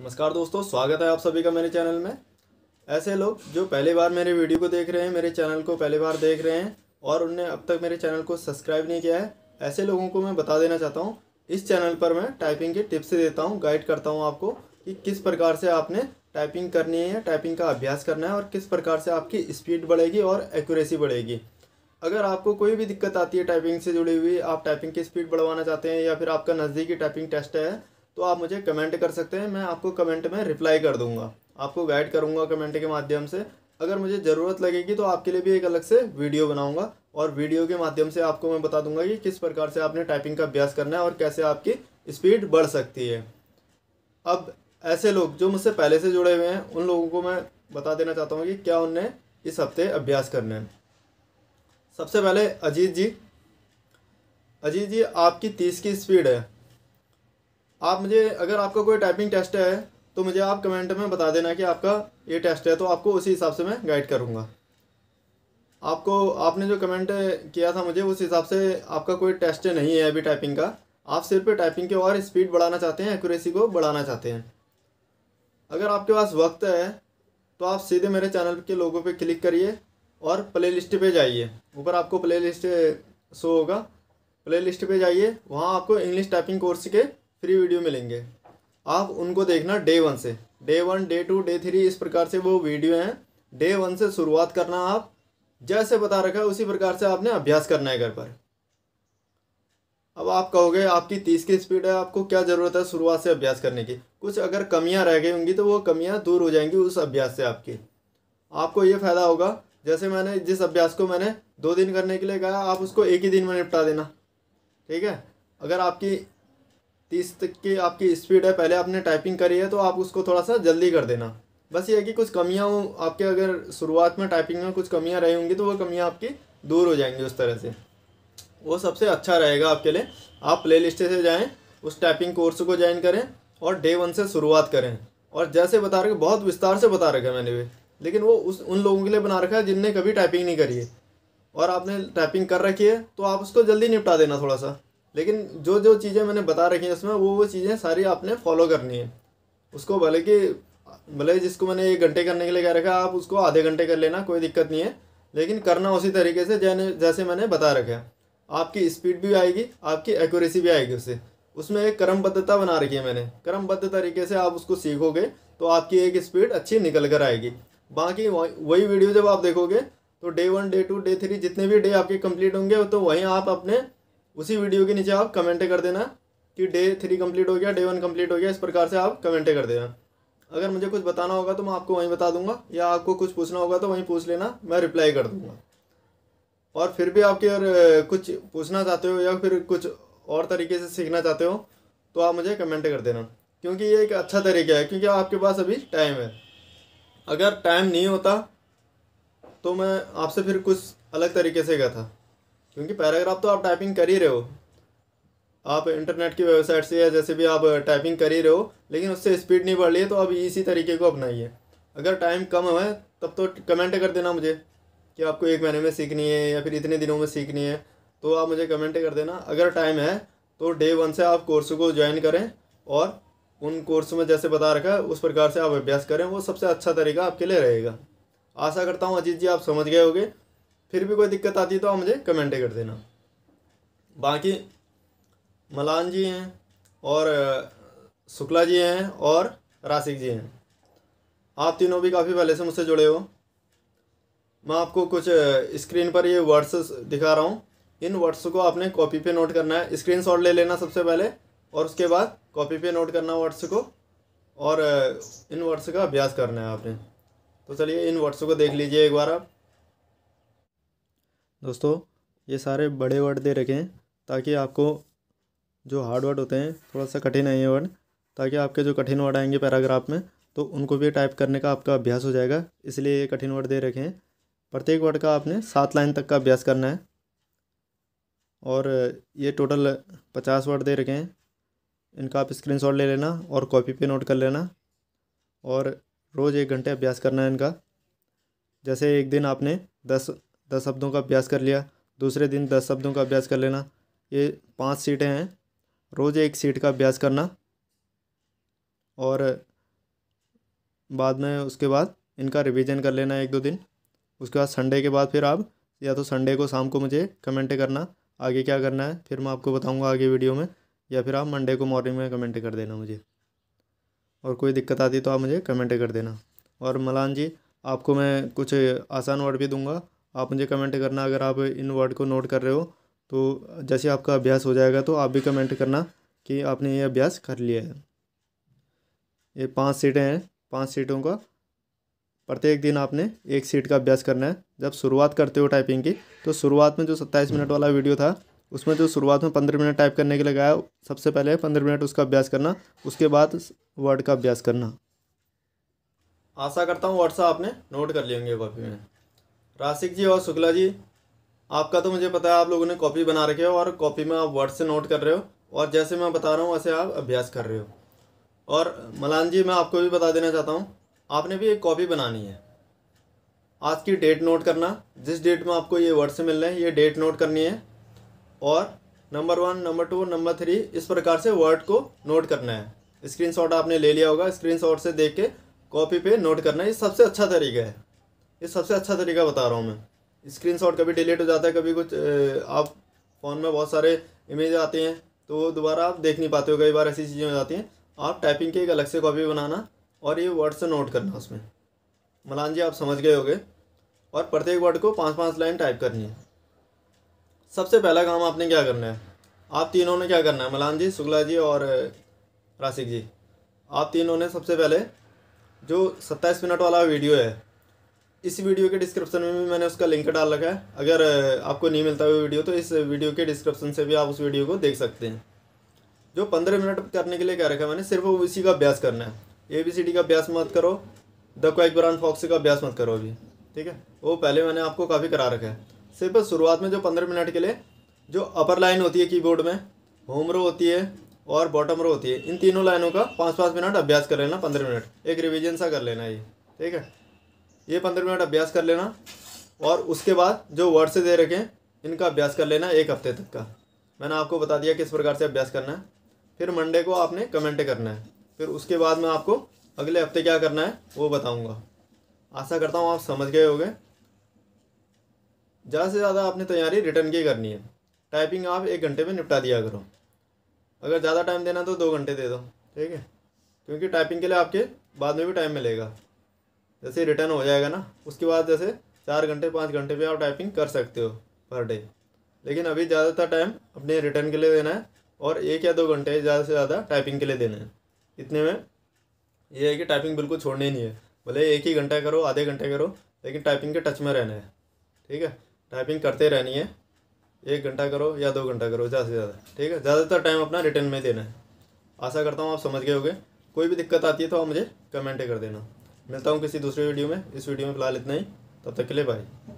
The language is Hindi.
नमस्कार दोस्तों स्वागत है आप सभी का मेरे चैनल में ऐसे लोग जो पहली बार मेरे वीडियो को देख रहे हैं मेरे चैनल को पहली बार देख रहे हैं और उनने अब तक मेरे चैनल को सब्सक्राइब नहीं किया है ऐसे लोगों को मैं बता देना चाहता हूँ इस चैनल पर मैं टाइपिंग की टिप्स देता हूँ गाइड करता हूँ आपको कि किस प्रकार से आपने टाइपिंग करनी है टाइपिंग का अभ्यास करना है और किस प्रकार से आपकी स्पीड बढ़ेगी और एक्यूरेसी बढ़ेगी अगर आपको कोई भी दिक्कत आती है टाइपिंग से जुड़ी हुई आप टाइपिंग की स्पीड बढ़वाना चाहते हैं या फिर आपका नज़दीकी टाइपिंग टेस्ट है तो आप मुझे कमेंट कर सकते हैं मैं आपको कमेंट में रिप्लाई कर दूंगा आपको गाइड करूंगा कमेंट के माध्यम से अगर मुझे ज़रूरत लगेगी तो आपके लिए भी एक अलग से वीडियो बनाऊंगा और वीडियो के माध्यम से आपको मैं बता दूंगा कि किस प्रकार से आपने टाइपिंग का अभ्यास करना है और कैसे आपकी स्पीड बढ़ सकती है अब ऐसे लोग जो मुझसे पहले से जुड़े हुए हैं उन लोगों को मैं बता देना चाहता हूँ कि क्या उनने इस हफ्ते अभ्यास करने हैं सबसे पहले अजीत जी अजीत जी आपकी तीस की स्पीड है आप मुझे अगर आपका कोई टाइपिंग टेस्ट है तो मुझे आप कमेंट में बता देना कि आपका ये टेस्ट है तो आपको उसी हिसाब से मैं गाइड करूँगा आपको आपने जो कमेंट किया था मुझे उस हिसाब से आपका कोई टेस्ट नहीं है अभी टाइपिंग का आप सिर्फ टाइपिंग के और स्पीड बढ़ाना चाहते हैं एक्यूरेसी को बढ़ाना चाहते हैं अगर आपके पास वक्त है तो आप सीधे मेरे चैनल के लोगों पे क्लिक करिए और प्ले लिस्ट पर जाइए ऊपर आपको प्ले लिस्ट शो होगा प्ले लिस्ट पर जाइए वहाँ आपको इंग्लिश टाइपिंग कोर्स के फ्री वीडियो मिलेंगे आप उनको देखना डे वन से day one day two day three इस प्रकार से वो वीडियो हैं डे वन से शुरुआत करना आप जैसे बता रखा है उसी प्रकार से आपने अभ्यास करना है घर पर अब आप कहोगे आपकी तीस की स्पीड है आपको क्या ज़रूरत है शुरुआत से अभ्यास करने की कुछ अगर कमियां रह गई होंगी तो वो कमियां दूर हो जाएंगी उस अभ्यास से आपकी आपको ये फ़ायदा होगा जैसे मैंने जिस अभ्यास को मैंने दो दिन करने के लिए कहा आप उसको एक ही दिन में निपटा देना ठीक है अगर आपकी तीस तक की आपकी स्पीड है पहले आपने टाइपिंग करी है तो आप उसको थोड़ा सा जल्दी कर देना बस ये है कि कुछ कमियाँ आपके अगर शुरुआत में टाइपिंग में कुछ कमियाँ रही होंगी तो वो कमियाँ आपकी दूर हो जाएंगी उस तरह से वो सबसे अच्छा रहेगा आपके लिए आप प्ले लिस्ट से जाएँ उस टाइपिंग कोर्स को ज्वाइन करें और डे वन से शुरुआत करें और जैसे बता रखे बहुत विस्तार से बता रखा है मैंने भी लेकिन वो उस उन लोगों के लिए बना रखा है जिनने कभी टाइपिंग नहीं करी है और आपने टाइपिंग कर रखी है तो आप उसको जल्दी निपटा देना थोड़ा सा लेकिन जो जो चीज़ें मैंने बता रखी हैं उसमें वो वो चीज़ें सारी आपने फॉलो करनी है उसको भले कि भले जिसको मैंने एक घंटे करने के लिए कह रखा है आप उसको आधे घंटे कर लेना कोई दिक्कत नहीं है लेकिन करना उसी तरीके से जैने जैसे मैंने बता रखा है आपकी स्पीड भी आएगी आपकी एक्यूरेसी भी आएगी उससे उसमें एक क्रमबद्धता बना रखी है मैंने क्रमबद्ध तरीके से आप उसको सीखोगे तो आपकी एक स्पीड अच्छी निकल कर आएगी बाकी वही वीडियो जब आप देखोगे तो day one day two day three जितने भी डे आपके कंप्लीट होंगे तो वहीं आप अपने उसी वीडियो के नीचे आप कमेंटें कर देना कि डे थ्री कंप्लीट हो गया डे वन कंप्लीट हो गया इस प्रकार से आप कमेंटें कर देना अगर मुझे कुछ बताना होगा तो मैं आपको वहीं बता दूंगा या आपको कुछ पूछना होगा तो वहीं पूछ लेना मैं रिप्लाई कर दूंगा और फिर भी आपके अगर कुछ पूछना चाहते हो या फिर कुछ और तरीके से सीखना चाहते हो तो आप मुझे कमेंट कर देना क्योंकि ये एक अच्छा तरीका है क्योंकि आपके पास अभी टाइम है अगर टाइम नहीं होता तो मैं आपसे फिर कुछ अलग तरीके से गया था क्योंकि पैराग्राफ तो आप टाइपिंग कर ही रहे हो आप इंटरनेट की वेबसाइट से या जैसे भी आप टाइपिंग uh, कर ही रहे हो लेकिन उससे स्पीड नहीं बढ़ रही है तो आप इसी तरीके को अपनाइए अगर टाइम कम है तब तो कमेंट कर देना मुझे कि आपको एक महीने में सीखनी है या फिर इतने दिनों में सीखनी है तो आप मुझे कमेंट कर देना अगर टाइम है तो डे वन से आप कोर्स को ज्वाइन करें और उन कोर्स में जैसे बता रखा है उस प्रकार से आप अभ्यास करें वो सबसे अच्छा तरीका आपके लिए रहेगा आशा करता हूँ अजीत जी आप समझ गए होगे फिर भी कोई दिक्कत आती है तो आप मुझे कमेंट कर देना बाकी मलान जी हैं और शुक्ला जी हैं और राशिक जी हैं आप तीनों भी काफ़ी पहले से मुझसे जुड़े हो मैं आपको कुछ स्क्रीन पर ये वर्ड्स दिखा रहा हूँ इन वर्ड्स को आपने कॉपी पे नोट करना है शॉट ले लेना सबसे पहले और उसके बाद कॉपी पे नोट करना वर्ड्स को और इन वर्ड्स का अभ्यास करना है आपने तो चलिए इन वर्ड्स को देख लीजिए एक बार आप दोस्तों ये सारे बड़े वर्ड दे रखे हैं ताकि आपको जो हार्ड वर्ड होते हैं थोड़ा सा कठिन है ये वर्ड ताकि आपके जो कठिन वर्ड आएंगे पैराग्राफ में तो उनको भी टाइप करने का आपका अभ्यास हो जाएगा इसलिए ये कठिन वर्ड दे रखे हैं प्रत्येक वर्ड का आपने सात लाइन तक का अभ्यास करना है और ये टोटल पचास वर्ड दे रखे हैं इनका आप स्क्रीन ले लेना और कॉपी पर नोट कर लेना और रोज़ एक घंटे अभ्यास करना है इनका जैसे एक दिन आपने दस दस शब्दों का अभ्यास कर लिया दूसरे दिन दस शब्दों का अभ्यास कर लेना ये पांच सीटें हैं रोज़ एक सीट का अभ्यास करना और बाद में उसके बाद इनका रिवीजन कर लेना एक दो दिन उसके बाद संडे के बाद फिर आप या तो संडे को शाम को मुझे कमेंट करना आगे क्या करना है फिर मैं आपको बताऊंगा आगे वीडियो में या फिर आप मंडे को मॉर्निंग में कमेंट कर देना मुझे और कोई दिक्कत आती तो आप मुझे कमेंट कर देना और मलान जी आपको मैं कुछ आसान वर्ड भी दूंगा आप मुझे कमेंट करना अगर आप इन वर्ड को नोट कर रहे हो तो जैसे आपका अभ्यास हो जाएगा तो आप भी कमेंट करना कि आपने ये अभ्यास कर लिया है ये पांच सीटें हैं पांच सीटों का प्रत्येक दिन आपने एक सीट का अभ्यास करना है जब शुरुआत करते हो टाइपिंग की तो शुरुआत में जो सत्ताईस मिनट वाला वीडियो था उसमें जो शुरुआत में पंद्रह मिनट टाइप करने के लिए सबसे पहले पंद्रह मिनट उसका अभ्यास करना उसके बाद वर्ड का अभ्यास करना आशा करता हूँ व्हाट्सअप आपने नोट कर लिए होंगे कॉपी में राशिक जी और शुक्ला जी आपका तो मुझे पता है आप लोगों ने कॉपी बना रखे हो और कॉपी में आप वर्ड से नोट कर रहे हो और जैसे मैं बता रहा हूँ वैसे आप अभ्यास कर रहे हो और मलान जी मैं आपको भी बता देना चाहता हूँ आपने भी एक कॉपी बनानी है आज की डेट नोट करना जिस डेट में आपको ये वर्ड से मिल रहे हैं ये डेट नोट करनी है और number one number two number three इस प्रकार से वर्ड को नोट करना है स्क्रीनशॉट आपने ले लिया होगा स्क्रीनशॉट से देख के कॉपी पे नोट करना ये सबसे अच्छा तरीका है ये सबसे अच्छा तरीका बता रहा हूँ मैं स्क्रीनशॉट कभी डिलीट हो जाता है कभी कुछ आप फ़ोन में बहुत सारे इमेज आते हैं तो दोबारा आप देख नहीं पाते हो कई बार ऐसी चीज़ें हो जाती हैं आप टाइपिंग की एक अलग से कॉपी बनाना और ये वर्ड से नोट करना उसमें मलान जी आप समझ गए होगे और प्रत्येक वर्ड को पाँच पाँच लाइन टाइप करनी है सबसे पहला काम आपने क्या करना है आप तीनों ने क्या करना है मलान जी शुक्ला जी और राशिक जी आप तीनों ने सबसे पहले जो सत्ताईस मिनट वाला वीडियो है इस वीडियो के डिस्क्रिप्शन में भी मैंने उसका लिंक डाल रखा है अगर आपको नहीं मिलता हुआ वीडियो तो इस वीडियो के डिस्क्रिप्शन से भी आप उस वीडियो को देख सकते हैं जो पंद्रह मिनट करने के लिए कह रखा है मैंने सिर्फ ओ का अभ्यास करना है ए बी सी डी का अभ्यास मत करो द क्वाइक ब्रांड फॉक्स का अभ्यास मत करो अभी ठीक है वो पहले मैंने आपको काफ़ी करा रखा है सिर्फ शुरुआत में जो पंद्रह मिनट के लिए जो अपर लाइन होती है कीबोर्ड में होम रो होती है और बॉटम रो होती है इन तीनों लाइनों का पाँच पाँच मिनट अभ्यास कर लेना पंद्रह मिनट एक रिविजन सा कर लेना ये ठीक है ये पंद्रह मिनट अभ्यास कर लेना और उसके बाद जो वर्ड से दे रखें इनका अभ्यास कर लेना एक हफ्ते तक का मैंने आपको बता दिया किस प्रकार से अभ्यास करना है फिर मंडे को आपने कमेंट करना है फिर उसके बाद मैं आपको अगले हफ्ते क्या करना है वो बताऊँगा आशा करता हूँ आप समझ गए होंगे ज़्यादा से ज़्यादा आपने तैयारी रिटर्न की करनी है टाइपिंग आप एक घंटे में निपटा दिया करो अगर ज़्यादा टाइम देना तो दो घंटे दे दो ठीक है क्योंकि टाइपिंग के लिए आपके बाद में भी टाइम मिलेगा जैसे रिटर्न हो जाएगा ना उसके बाद जैसे चार घंटे पाँच घंटे भी आप टाइपिंग कर सकते हो पर डे लेकिन अभी ज़्यादातर टाइम अपने रिटर्न के लिए देना है और एक या दो घंटे ज़्यादा से ज़्यादा टाइपिंग के लिए देना है इतने में ये है कि टाइपिंग बिल्कुल छोड़नी नहीं है भले एक ही घंटा करो आधे घंटे करो लेकिन टाइपिंग के टच में रहना है ठीक है टाइपिंग करते रहनी है एक घंटा करो या दो घंटा करो ज़्यादा से ज़्यादा ठीक है ज़्यादातर टाइम अपना रिटर्न में देना है आशा करता हूँ आप समझ गए होगे कोई भी दिक्कत आती है तो आप मुझे कमेंट कर देना मिलता हूँ किसी दूसरे वीडियो में इस वीडियो में फिलहाल इतना ही तब तक के लिए बाय